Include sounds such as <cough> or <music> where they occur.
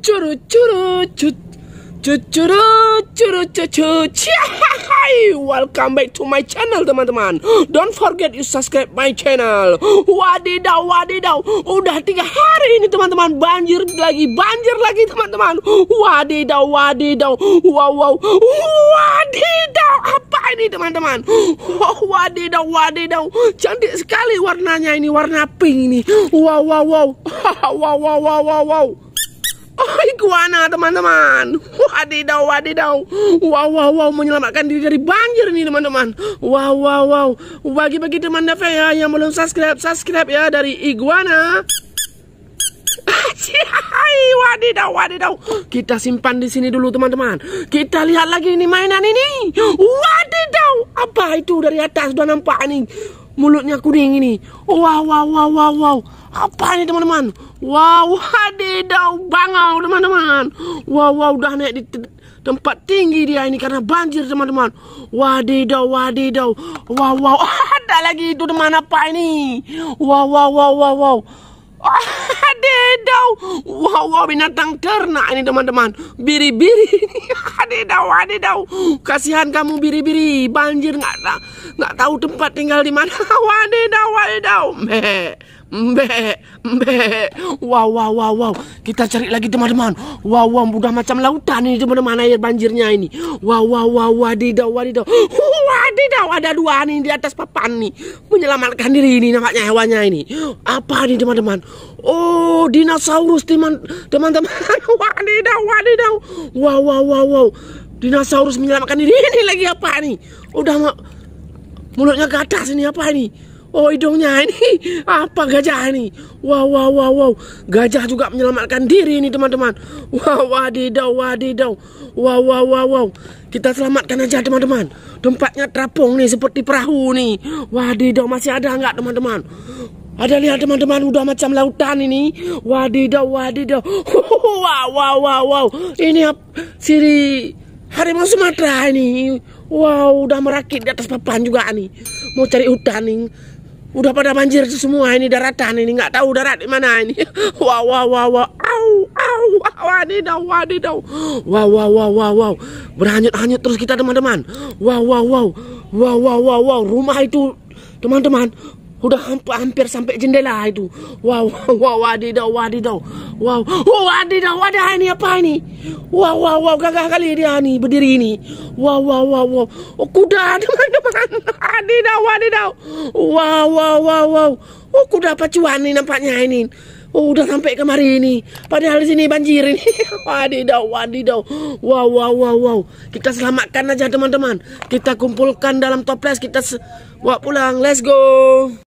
curu curu cut cut curu curu cut Hai, welcome back to my channel teman-teman Don't forget you subscribe my channel Wadidaw, wadidaw Udah tiga hari ini teman-teman Banjir lagi, banjir lagi teman-teman Wadidaw, wadidaw Wow, wow Wadidaw, apa ini teman-teman Oh, wadidaw, wadidaw Cantik sekali warnanya ini, warna pink ini Wow, wow, wow <laughs> Wow, wow, wow, wow, wow Oh, iguana teman-teman. Wadidaw, wadidaw. Wow, wow, wow. Menyelamatkan diri dari banjir nih teman-teman. Wow, wow, wow. Bagi-bagi teman Dave ya yang belum subscribe, subscribe ya dari iguana. Hai, wadidaw, wadidaw. Kita simpan di sini dulu teman-teman. Kita lihat lagi ini mainan ini. Wadidaw. Apa itu dari atas sudah nampak nih mulutnya kuning ini. Wow, wow, wow, wow, wow. Apa ini teman-teman? Wow, hadidau bangau teman-teman. Wow, wow, udah naik di tempat tinggi dia ini karena banjir teman-teman. Wadidau, wadidau. Wow, wow. Ada lagi itu teman apa ini? Wow, wow, wow, wow, wow. Ah, Wow, wow binatang ternak ini teman-teman. Biri-biri. <laughs> Adidau, adidau. Kasihan kamu biri-biri. Banjir nggak tahu tempat tinggal di mana. Wadidau, <laughs> wadidau. Meh. Mbe, mbe. Wow, wow, wow, wow. Kita cari lagi teman-teman. Wow, wow, mudah macam lautan ini teman-teman air banjirnya ini. Wow, wow, wow, wadidaw, wadidaw. <laughs> Wadidaw, ada dua nih di atas papan nih. Menyelamatkan diri ini namanya hewannya ini. Apa nih teman-teman? Oh, dinosaurus teman, teman <laughs> Wadidaw, wadidaw. Wow, wow, wow, wow. Dinosaurus menyelamatkan diri ini lagi apa nih? Udah mau mulutnya ke atas ini apa ini? Oh hidungnya ini apa gajah ini? Wow wow wow wow. Gajah juga menyelamatkan diri ini teman-teman. Wow wadidaw wadidaw. Wow wow wow wow. Kita selamatkan aja teman-teman. Tempatnya terapung nih seperti perahu nih. Wadidaw masih ada nggak teman-teman? Ada lihat teman-teman udah macam lautan ini. Wadidaw wadidaw. <laughs> Wow wow wow wow. Ini siri harimau Sumatera ini. Wow, udah merakit di atas papan juga nih. Mau cari hutan nih. Udah pada banjir semua ini daratan ini nggak tahu darat di mana ini. Wow wow wow wow. Au au wadidaw wadidaw. Wow wow wow wow wow. Berhanyut-hanyut terus kita teman-teman. Wow wow wow. Wow wow wow wow. Rumah itu teman-teman udah hampir, hampir sampai jendela itu. Wow wow wow wadidaw wadidaw. Wow. Oh, wadidaw wadah ini apa ini? Wow wow wow gagah kali dia ini berdiri ini. Wow wow wow wow. Oh, kuda <laughs> teman-teman wadidaw, wadidaw. Wow, wow, wow, wow. Oh, aku dapat cuan nih nampaknya ini. Oh, udah sampai kemari ini. Padahal di sini banjir ini. <laughs> wadidaw, wadidaw. Wow, wow, wow, wow. Kita selamatkan aja teman-teman. Kita kumpulkan dalam toples, kita bawa pulang. Let's go.